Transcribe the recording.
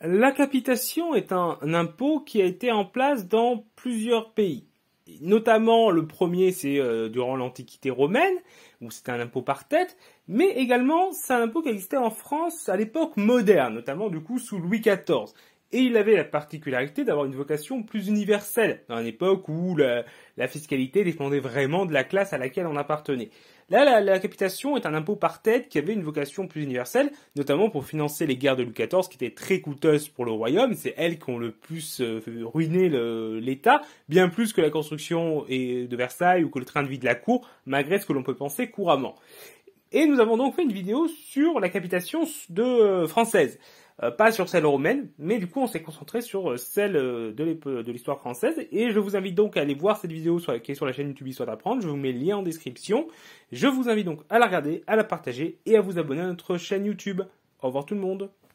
La capitation est un, impôt qui a été en place dans plusieurs pays. Notamment, le premier, c'est euh, durant l'Antiquité romaine, où c'était un impôt par tête, mais également, c'est un impôt qui existait en France à l'époque moderne, notamment du coup sous Louis XIV. Et il avait la particularité d'avoir une vocation plus universelle, dans une époque où la, fiscalité dépendait vraiment de la classe à laquelle on appartenait. Là, la, la, capitation est un impôt par tête qui avait une vocation plus universelle, notamment pour financer les guerres de Louis XIV qui étaient très coûteuses pour le royaume. C'est elles qui ont le plus euh, ruiné l'État, bien plus que la construction de Versailles ou que le train de vie de la cour, malgré ce que l'on peut penser couramment. Et nous avons donc fait une vidéo sur la capitation de, euh, française. Euh, pas sur celle romaine, mais du coup on s'est concentré sur euh, celle euh, de l'histoire française. Et je vous invite donc à aller voir cette vidéo qui est sur la chaîne YouTube Histoire d'apprendre. Je vous mets le lien en description. Je vous invite donc à la regarder, à la partager et à vous abonner à notre chaîne YouTube. Au revoir tout le monde